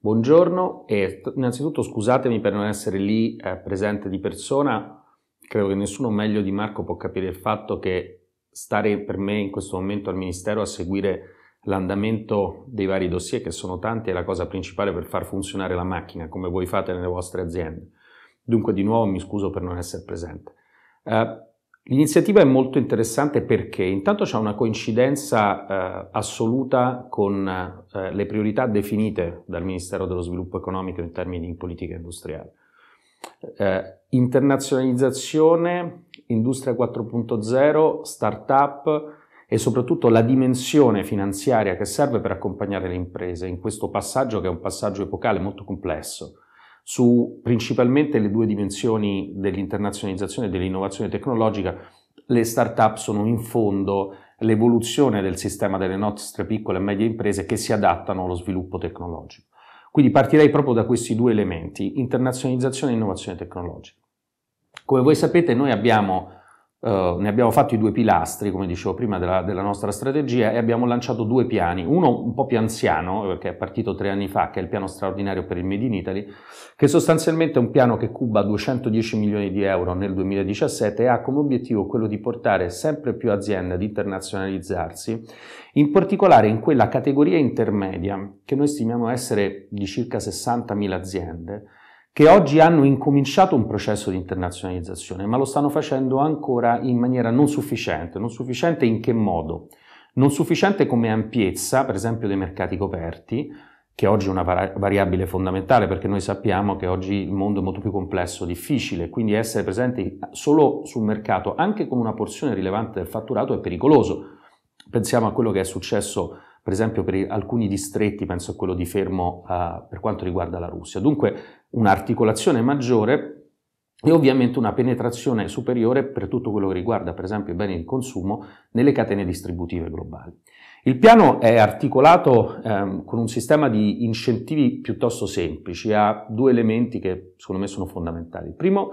Buongiorno e innanzitutto scusatemi per non essere lì eh, presente di persona, credo che nessuno meglio di Marco può capire il fatto che stare per me in questo momento al Ministero a seguire l'andamento dei vari dossier, che sono tanti, è la cosa principale per far funzionare la macchina, come voi fate nelle vostre aziende. Dunque di nuovo mi scuso per non essere presente. Eh, L'iniziativa è molto interessante perché intanto c'è una coincidenza eh, assoluta con eh, le priorità definite dal Ministero dello Sviluppo Economico in termini di politica industriale. Eh, internazionalizzazione, industria 4.0, start-up e soprattutto la dimensione finanziaria che serve per accompagnare le imprese in questo passaggio che è un passaggio epocale molto complesso su principalmente le due dimensioni dell'internazionalizzazione e dell'innovazione tecnologica, le start-up sono in fondo l'evoluzione del sistema delle nostre piccole e medie imprese che si adattano allo sviluppo tecnologico. Quindi partirei proprio da questi due elementi, internazionalizzazione e innovazione tecnologica. Come voi sapete noi abbiamo Uh, ne abbiamo fatto i due pilastri, come dicevo prima, della, della, nostra strategia e abbiamo lanciato due piani, uno un po' più anziano, che è partito tre anni fa, che è il piano straordinario per il Made in Italy, che sostanzialmente è un piano che cuba 210 milioni di euro nel 2017 e ha come obiettivo quello di portare sempre più aziende ad internazionalizzarsi, in particolare in quella categoria intermedia, che noi stimiamo essere di circa 60.000 aziende, che oggi hanno incominciato un processo di internazionalizzazione, ma lo stanno facendo ancora in maniera non sufficiente. Non sufficiente in che modo? Non sufficiente come ampiezza, per esempio, dei mercati coperti, che oggi è una variabile fondamentale perché noi sappiamo che oggi il mondo è molto più complesso, difficile, quindi essere presenti solo sul mercato anche con una porzione rilevante del fatturato è pericoloso. Pensiamo a quello che è successo per esempio per alcuni distretti, penso a quello di Fermo eh, per quanto riguarda la Russia. Dunque un'articolazione maggiore e ovviamente una penetrazione superiore per tutto quello che riguarda per esempio i beni di consumo nelle catene distributive globali. Il piano è articolato ehm, con un sistema di incentivi piuttosto semplici, ha due elementi che secondo me sono fondamentali. primo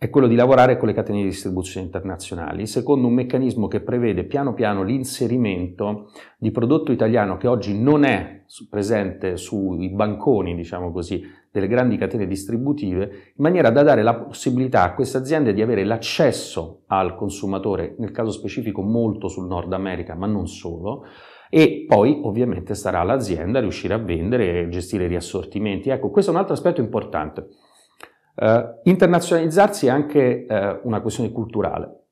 è quello di lavorare con le catene di distribuzione internazionali secondo un meccanismo che prevede piano piano l'inserimento di prodotto italiano che oggi non è presente sui banconi, diciamo così, delle grandi catene distributive, in maniera da dare la possibilità a queste aziende di avere l'accesso al consumatore, nel caso specifico molto sul Nord America, ma non solo, e poi ovviamente starà l'azienda a riuscire a vendere e gestire i riassortimenti. Ecco, questo è un altro aspetto importante. Eh, internazionalizzarsi è anche eh, una questione culturale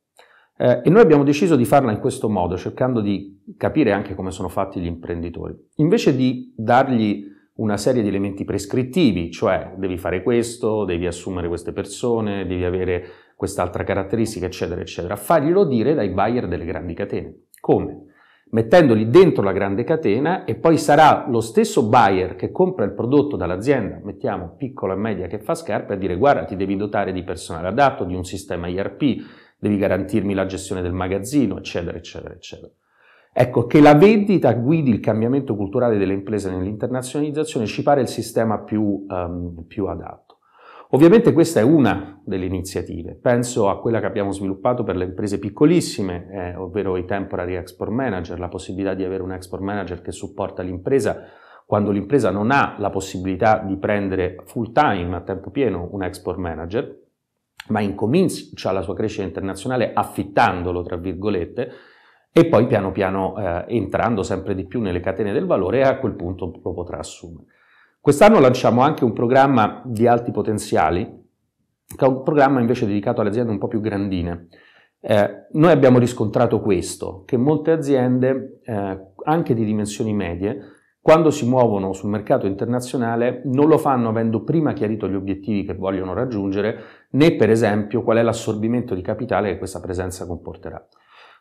eh, e noi abbiamo deciso di farla in questo modo, cercando di capire anche come sono fatti gli imprenditori. Invece di dargli una serie di elementi prescrittivi, cioè devi fare questo, devi assumere queste persone, devi avere quest'altra caratteristica, eccetera, eccetera, farglielo dire dai buyer delle grandi catene. Come? mettendoli dentro la grande catena e poi sarà lo stesso buyer che compra il prodotto dall'azienda, mettiamo piccola e media che fa scarpe, a dire guarda ti devi dotare di personale adatto, di un sistema IRP, devi garantirmi la gestione del magazzino, eccetera, eccetera, eccetera. Ecco, che la vendita guidi il cambiamento culturale delle imprese nell'internazionalizzazione ci pare il sistema più, um, più adatto. Ovviamente questa è una delle iniziative. Penso a quella che abbiamo sviluppato per le imprese piccolissime, eh, ovvero i temporary export manager, la possibilità di avere un export manager che supporta l'impresa quando l'impresa non ha la possibilità di prendere full time a tempo pieno un export manager, ma incomincia la sua crescita internazionale affittandolo, tra virgolette, e poi piano piano eh, entrando sempre di più nelle catene del valore e a quel punto lo potrà assumere. Quest'anno lanciamo anche un programma di alti potenziali che è un programma invece dedicato alle aziende un po' più grandine. Eh, noi abbiamo riscontrato questo, che molte aziende, eh, anche di dimensioni medie, quando si muovono sul mercato internazionale non lo fanno avendo prima chiarito gli obiettivi che vogliono raggiungere, né per esempio qual è l'assorbimento di capitale che questa presenza comporterà.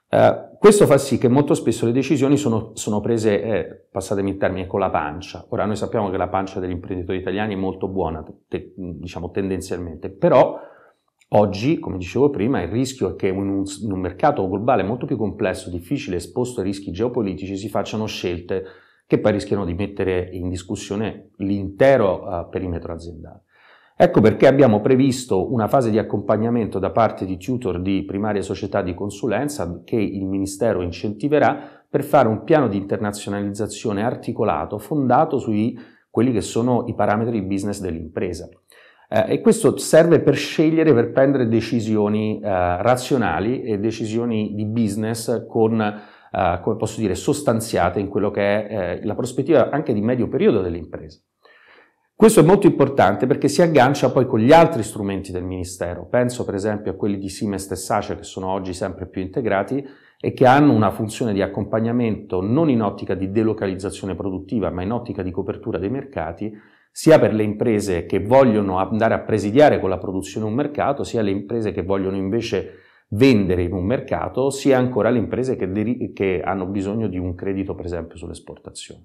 Eh, questo fa sì che molto spesso le decisioni sono, sono prese, eh, passatemi il termine, con la pancia. Ora noi sappiamo che la pancia degli imprenditori italiani è molto buona, te, diciamo tendenzialmente, però oggi, come dicevo prima, il rischio è che in un, in un mercato globale molto più complesso, difficile, esposto a rischi geopolitici, si facciano scelte che poi rischiano di mettere in discussione l'intero uh, perimetro aziendale. Ecco perché abbiamo previsto una fase di accompagnamento da parte di tutor di primarie società di consulenza che il Ministero incentiverà per fare un piano di internazionalizzazione articolato fondato sui quelli che sono i parametri di business dell'impresa. Eh, e questo serve per scegliere, per prendere decisioni eh, razionali e decisioni di business con, eh, come posso dire, sostanziate in quello che è eh, la prospettiva anche di medio periodo dell'impresa. Questo è molto importante perché si aggancia poi con gli altri strumenti del Ministero. Penso per esempio a quelli di Simest e Sace che sono oggi sempre più integrati e che hanno una funzione di accompagnamento non in ottica di delocalizzazione produttiva ma in ottica di copertura dei mercati sia per le imprese che vogliono andare a presidiare con la produzione un mercato sia le imprese che vogliono invece vendere in un mercato sia ancora le imprese che, che hanno bisogno di un credito per esempio sull'esportazione.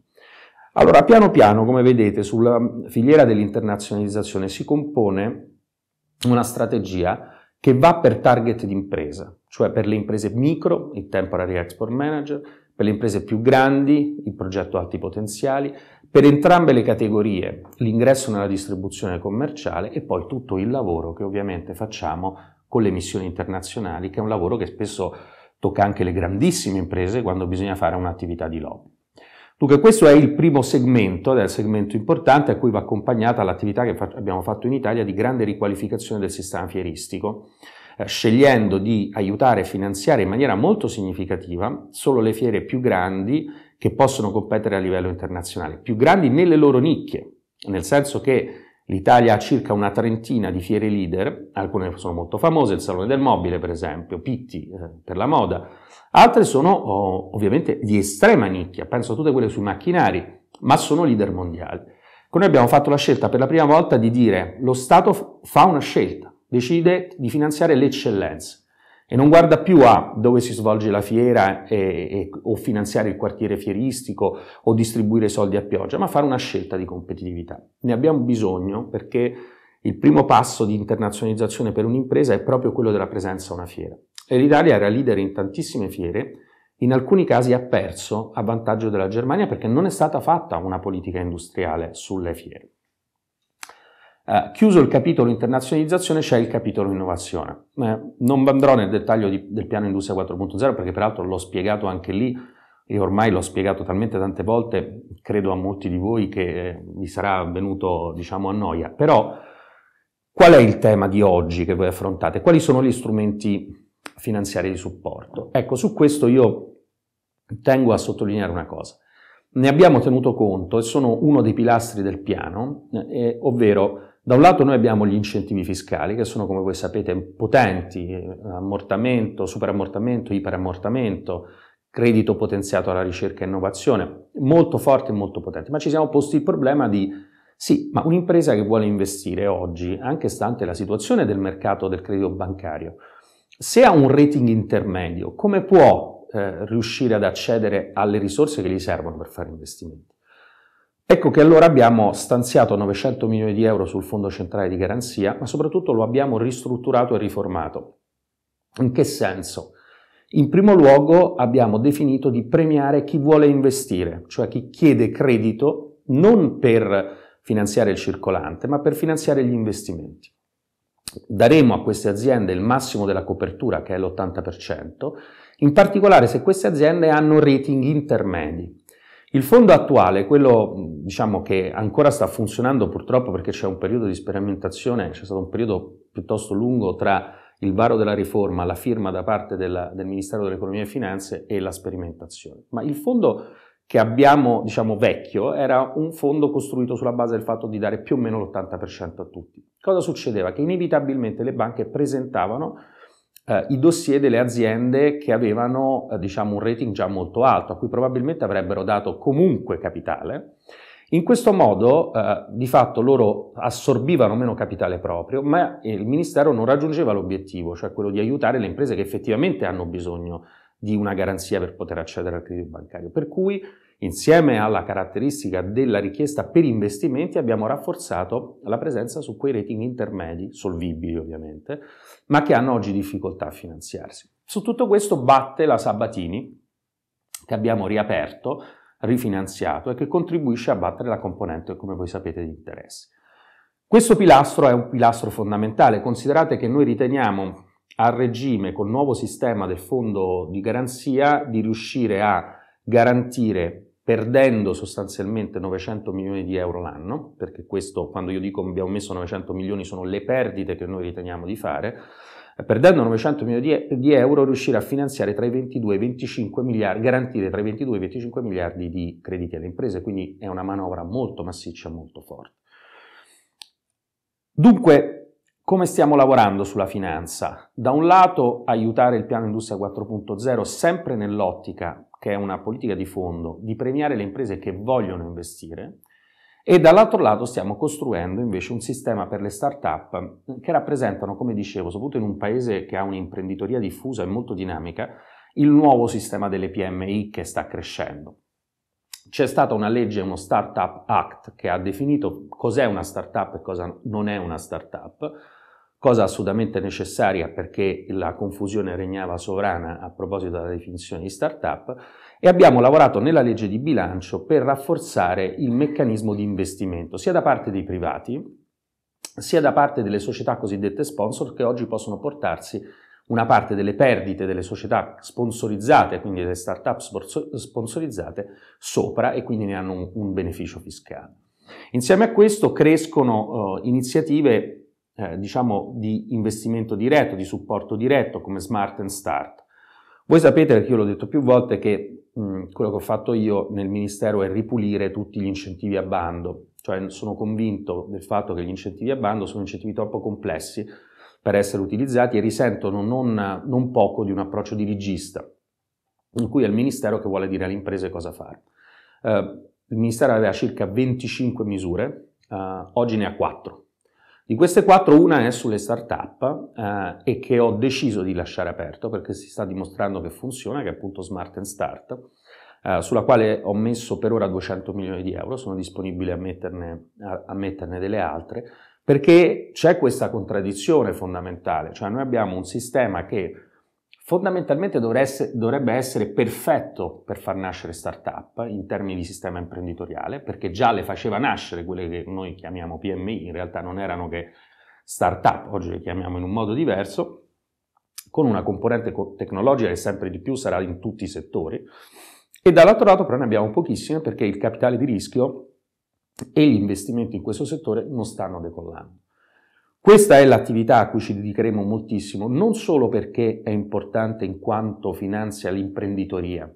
Allora, piano piano, come vedete, sulla filiera dell'internazionalizzazione si compone una strategia che va per target di impresa, cioè per le imprese micro, il temporary export manager, per le imprese più grandi, il progetto alti potenziali, per entrambe le categorie l'ingresso nella distribuzione commerciale e poi tutto il lavoro che ovviamente facciamo con le missioni internazionali, che è un lavoro che spesso tocca anche le grandissime imprese quando bisogna fare un'attività di lobby. Dunque questo è il primo segmento, ed è il segmento importante a cui va accompagnata l'attività che abbiamo fatto in Italia di grande riqualificazione del sistema fieristico, eh, scegliendo di aiutare e finanziare in maniera molto significativa solo le fiere più grandi che possono competere a livello internazionale, più grandi nelle loro nicchie, nel senso che L'Italia ha circa una trentina di fiere leader, alcune sono molto famose, il Salone del Mobile per esempio, Pitti eh, per la moda, altre sono oh, ovviamente di estrema nicchia, penso a tutte quelle sui macchinari, ma sono leader mondiali. Noi abbiamo fatto la scelta per la prima volta di dire lo Stato fa una scelta, decide di finanziare l'eccellenza e non guarda più a dove si svolge la fiera e, e, o finanziare il quartiere fieristico o distribuire soldi a pioggia, ma fare una scelta di competitività. Ne abbiamo bisogno perché il primo passo di internazionalizzazione per un'impresa è proprio quello della presenza a una fiera. E l'Italia era leader in tantissime fiere, in alcuni casi ha perso a vantaggio della Germania perché non è stata fatta una politica industriale sulle fiere. Eh, chiuso il capitolo internazionalizzazione c'è il capitolo innovazione. Eh, non andrò nel dettaglio di, del piano Industria 4.0 perché peraltro l'ho spiegato anche lì e ormai l'ho spiegato talmente tante volte, credo a molti di voi che vi eh, sarà venuto diciamo a noia, però qual è il tema di oggi che voi affrontate? Quali sono gli strumenti finanziari di supporto? Ecco, su questo io tengo a sottolineare una cosa. Ne abbiamo tenuto conto e sono uno dei pilastri del piano, eh, ovvero da un lato noi abbiamo gli incentivi fiscali, che sono come voi sapete potenti, eh, ammortamento, superammortamento, iperammortamento, credito potenziato alla ricerca e innovazione, molto forti e molto potenti, ma ci siamo posti il problema di sì, ma un'impresa che vuole investire oggi, anche stante la situazione del mercato del credito bancario, se ha un rating intermedio, come può eh, riuscire ad accedere alle risorse che gli servono per fare investimenti? Ecco che allora abbiamo stanziato 900 milioni di euro sul Fondo Centrale di Garanzia, ma soprattutto lo abbiamo ristrutturato e riformato. In che senso? In primo luogo abbiamo definito di premiare chi vuole investire, cioè chi chiede credito non per finanziare il circolante, ma per finanziare gli investimenti. Daremo a queste aziende il massimo della copertura, che è l'80%, in particolare se queste aziende hanno rating intermedi, il fondo attuale, quello diciamo, che ancora sta funzionando purtroppo perché c'è un periodo di sperimentazione, c'è stato un periodo piuttosto lungo tra il varo della riforma, la firma da parte della, del Ministero dell'Economia e Finanze e la sperimentazione. Ma il fondo che abbiamo, diciamo, vecchio, era un fondo costruito sulla base del fatto di dare più o meno l'80% a tutti. Cosa succedeva? Che inevitabilmente le banche presentavano eh, i dossier delle aziende che avevano eh, diciamo un rating già molto alto, a cui probabilmente avrebbero dato comunque capitale. In questo modo eh, di fatto loro assorbivano meno capitale proprio, ma il Ministero non raggiungeva l'obiettivo, cioè quello di aiutare le imprese che effettivamente hanno bisogno di una garanzia per poter accedere al credito bancario. Per cui Insieme alla caratteristica della richiesta per investimenti abbiamo rafforzato la presenza su quei rating intermedi, solvibili ovviamente, ma che hanno oggi difficoltà a finanziarsi. Su tutto questo batte la Sabatini, che abbiamo riaperto, rifinanziato e che contribuisce a battere la componente, come voi sapete, di interessi. Questo pilastro è un pilastro fondamentale, considerate che noi riteniamo a regime col nuovo sistema del fondo di garanzia di riuscire a garantire perdendo sostanzialmente 900 milioni di euro l'anno, perché questo quando io dico abbiamo messo 900 milioni sono le perdite che noi riteniamo di fare, eh, perdendo 900 milioni di, euro riuscire a finanziare tra i 22 e i 25 miliardi, garantire tra i 22 e i 25 miliardi di crediti alle imprese, quindi è una manovra molto massiccia, molto forte. Dunque, come stiamo lavorando sulla finanza? Da un lato aiutare il piano Industria 4.0 sempre nell'ottica che è una politica di fondo, di premiare le imprese che vogliono investire e dall'altro lato stiamo costruendo invece un sistema per le start-up che rappresentano, come dicevo, soprattutto in un paese che ha un'imprenditoria diffusa e molto dinamica, il nuovo sistema delle PMI che sta crescendo. C'è stata una legge, uno Startup Act, che ha definito cos'è una startup e cosa non è una startup cosa assolutamente necessaria perché la confusione regnava sovrana a proposito della definizione di startup, e abbiamo lavorato nella legge di bilancio per rafforzare il meccanismo di investimento, sia da parte dei privati, sia da parte delle società cosiddette sponsor, che oggi possono portarsi una parte delle perdite delle società sponsorizzate, quindi delle start-up sponsorizzate, sopra e quindi ne hanno un, beneficio fiscale. Insieme a questo crescono uh, iniziative eh, diciamo di investimento diretto, di supporto diretto come Smart and Start. Voi sapete, perché io l'ho detto più volte, che mh, mm, quello che ho fatto io nel Ministero è ripulire tutti gli incentivi a bando, cioè sono convinto del fatto che gli incentivi a bando sono incentivi troppo complessi per essere utilizzati e risentono non, non poco di un approccio dirigista, in cui è il Ministero che vuole dire alle imprese cosa fare. Uh, il Ministero aveva circa 25 misure, uh, oggi ne ha 4. Di queste quattro una è sulle start-up eh, e che ho deciso di lasciare aperto perché si sta dimostrando che funziona, che è appunto Smart and Start, eh, sulla quale ho messo per ora 200 milioni di euro, sono disponibile a metterne, a, a metterne delle altre, perché c'è questa contraddizione fondamentale, cioè noi abbiamo un sistema che fondamentalmente dovrebbe essere perfetto per far nascere startup in termini di sistema imprenditoriale, perché già le faceva nascere quelle che noi chiamiamo PMI, in realtà non erano che startup, oggi le chiamiamo in un modo diverso, con una componente tecnologica che sempre di più sarà in tutti i settori, e dall'altro lato però ne abbiamo pochissime perché il capitale di rischio e gli investimenti in questo settore non stanno decollando. Questa è l'attività a cui ci dedicheremo moltissimo, non solo perché è importante in quanto finanzia l'imprenditoria,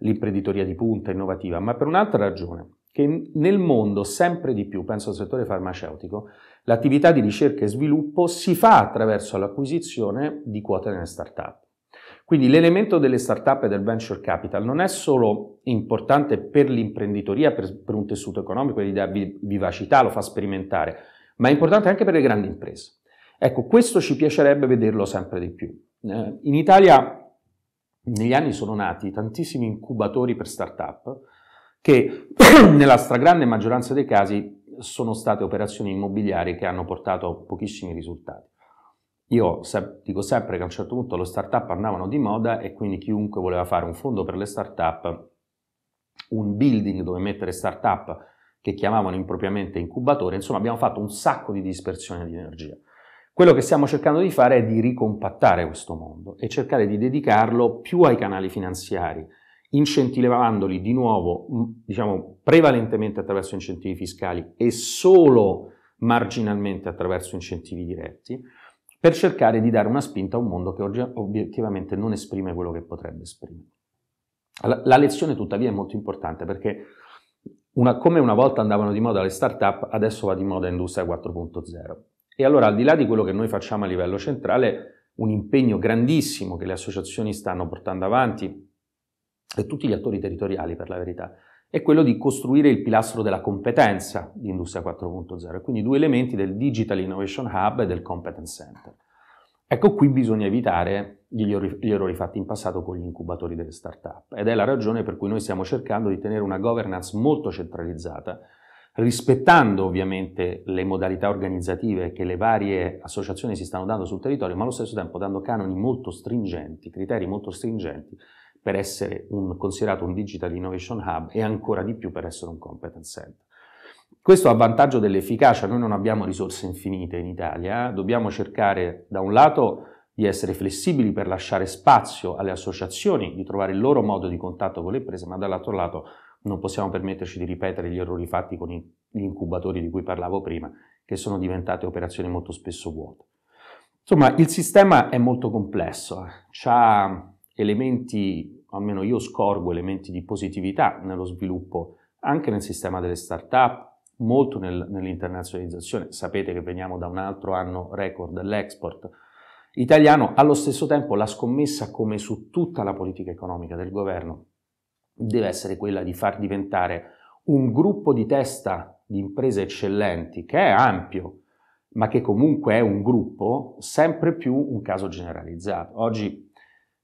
l'imprenditoria di punta innovativa, ma per un'altra ragione, che nel mondo sempre di più, penso al settore farmaceutico, l'attività di ricerca e sviluppo si fa attraverso l'acquisizione di quote nelle start-up. Quindi l'elemento delle start-up e del venture capital non è solo importante per l'imprenditoria, per, per un tessuto economico, gli dà vivacità, lo fa sperimentare, ma è importante anche per le grandi imprese. Ecco, questo ci piacerebbe vederlo sempre di più. Eh, in Italia negli anni sono nati tantissimi incubatori per start-up che nella stragrande maggioranza dei casi sono state operazioni immobiliari che hanno portato pochissimi risultati. Io se, dico sempre che a un certo punto le start-up andavano di moda e quindi chiunque voleva fare un fondo per le start-up, un building dove mettere start-up che chiamavano impropriamente incubatore, insomma abbiamo fatto un sacco di dispersione di energia. Quello che stiamo cercando di fare è di ricompattare questo mondo e cercare di dedicarlo più ai canali finanziari, incentivandoli di nuovo, mm, diciamo prevalentemente attraverso incentivi fiscali e solo marginalmente attraverso incentivi diretti, per cercare di dare una spinta a un mondo che oggi obiettivamente non esprime quello che potrebbe esprimere. La lezione tuttavia è molto importante perché una, come una volta andavano di moda le start-up, adesso va di moda Industria 4.0. E allora, al di là di quello che noi facciamo a livello centrale, un impegno grandissimo che le associazioni stanno portando avanti e tutti gli attori territoriali, per la verità, è quello di costruire il pilastro della competenza di Industria 4.0, quindi due elementi del Digital Innovation Hub e del Competence Center. Ecco qui bisogna evitare gli, or- gli errori fatti in passato con gli incubatori delle start-up ed è la ragione per cui noi stiamo cercando di tenere una governance molto centralizzata, rispettando ovviamente le modalità organizzative che le varie associazioni si stanno dando sul territorio, ma allo stesso tempo dando canoni molto stringenti, criteri molto stringenti per essere un, considerato un Digital Innovation Hub e ancora di più per essere un competence center. Questo a vantaggio dell'efficacia, noi non abbiamo risorse infinite in Italia, eh. dobbiamo cercare da un lato di essere flessibili per lasciare spazio alle associazioni, di trovare il loro modo di contatto con le imprese, ma dall'altro lato non possiamo permetterci di ripetere gli errori fatti con gli incubatori di cui parlavo prima, che sono diventate operazioni molto spesso vuote. Insomma, il sistema è molto complesso, eh. ha elementi, almeno io scorgo elementi di positività nello sviluppo, anche nel sistema delle start-up, molto nel, nell'internazionalizzazione. Sapete che veniamo da un altro anno record dell'export italiano. Allo stesso tempo la scommessa, come su tutta la politica economica del governo, deve essere quella di far diventare un gruppo di testa di imprese eccellenti, che è ampio, ma che comunque è un gruppo, sempre più un caso generalizzato. Oggi,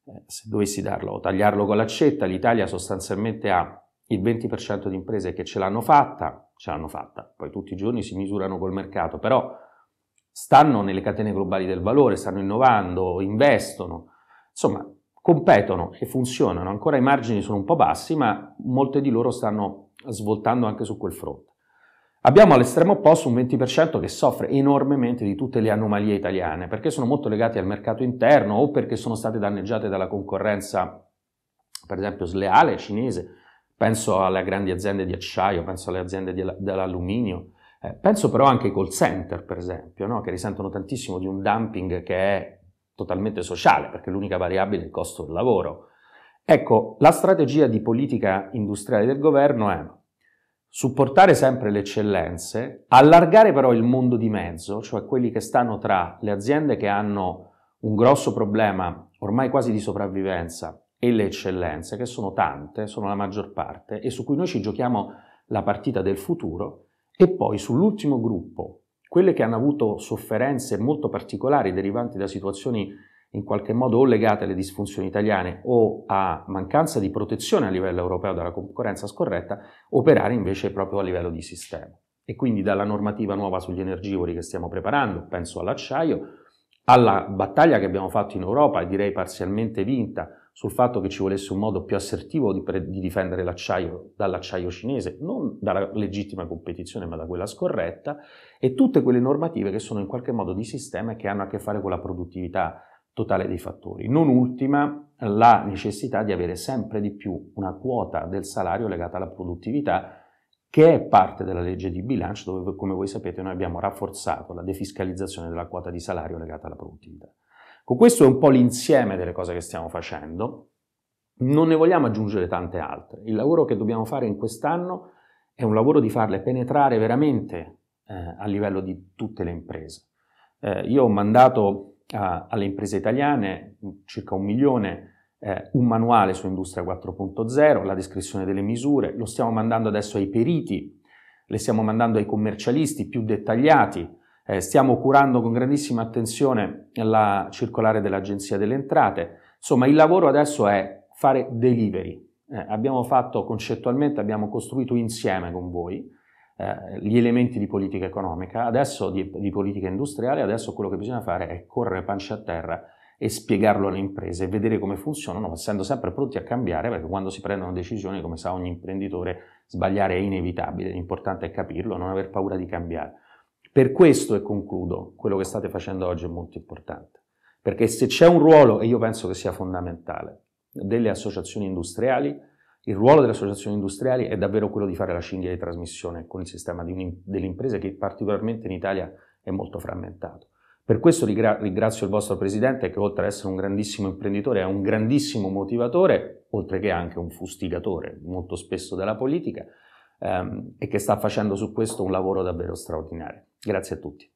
eh, se dovessi darlo tagliarlo con l'accetta, l'Italia sostanzialmente ha il 20% di imprese che ce l'hanno fatta, ce l'hanno fatta, poi tutti i giorni si misurano col mercato, però stanno nelle catene globali del valore, stanno innovando, investono, insomma competono e funzionano, ancora i margini sono un po' bassi, ma molte di loro stanno svoltando anche su quel fronte. Abbiamo all'estremo opposto un 20% che soffre enormemente di tutte le anomalie italiane, perché sono molto legate al mercato interno o perché sono state danneggiate dalla concorrenza, per esempio, sleale cinese, penso alle grandi aziende di acciaio, penso alle aziende di, dell'alluminio, eh, penso però anche ai call center, per esempio, no? che risentono tantissimo di un dumping che è totalmente sociale, perché l'unica variabile è il costo del lavoro. Ecco, la strategia di politica industriale del governo è supportare sempre le eccellenze, allargare però il mondo di mezzo, cioè quelli che stanno tra le aziende che hanno un grosso problema ormai quasi di sopravvivenza e le eccellenze, che sono tante, sono la maggior parte, e su cui noi ci giochiamo la partita del futuro, e poi sull'ultimo gruppo, quelle che hanno avuto sofferenze molto particolari derivanti da situazioni in qualche modo o legate alle disfunzioni italiane o a mancanza di protezione a livello europeo dalla concorrenza scorretta, operare invece proprio a livello di sistema. E quindi dalla normativa nuova sugli energivori che stiamo preparando, penso all'acciaio, alla battaglia che abbiamo fatto in Europa e direi parzialmente vinta sul fatto che ci volesse un modo più assertivo di, pre- di difendere l'acciaio dall'acciaio cinese, non dalla legittima competizione ma da quella scorretta, e tutte quelle normative che sono in qualche modo di sistema e che hanno a che fare con la produttività totale dei fattori. Non ultima la necessità di avere sempre di più una quota del salario legata alla produttività che è parte della legge di bilancio dove come voi sapete noi abbiamo rafforzato la defiscalizzazione della quota di salario legata alla produttività. Con questo è un po' l'insieme delle cose che stiamo facendo. Non ne vogliamo aggiungere tante altre. Il lavoro che dobbiamo fare in quest'anno è un lavoro di farle penetrare veramente eh, a livello di tutte le imprese. Eh, io ho mandato a, alle imprese italiane, circa un milione, eh, un manuale su Industria 4.0, la descrizione delle misure, lo stiamo mandando adesso ai periti, le stiamo mandando ai commercialisti più dettagliati, eh, stiamo curando con grandissima attenzione la circolare dell'Agenzia delle Entrate. Insomma, il lavoro adesso è fare delivery. Eh, abbiamo fatto concettualmente, abbiamo costruito insieme con voi eh, gli elementi di politica economica, adesso di, di, politica industriale, adesso quello che bisogna fare è correre pancia a terra e spiegarlo alle imprese e vedere come funzionano, essendo sempre pronti a cambiare, perché quando si prendono decisioni, come sa ogni imprenditore, sbagliare è inevitabile, l'importante è capirlo, non aver paura di cambiare. Per questo, e concludo, quello che state facendo oggi è molto importante, perché se c'è un ruolo, e io penso che sia fondamentale, delle associazioni industriali, il ruolo delle associazioni industriali è davvero quello di fare la cinghia di trasmissione con il sistema delle imprese che particolarmente in Italia è molto frammentato. Per questo rigra- ringrazio il vostro presidente che oltre ad essere un grandissimo imprenditore è un grandissimo motivatore, oltre che anche un fustigatore molto spesso della politica ehm, e che sta facendo su questo un lavoro davvero straordinario. Grazie a tutti.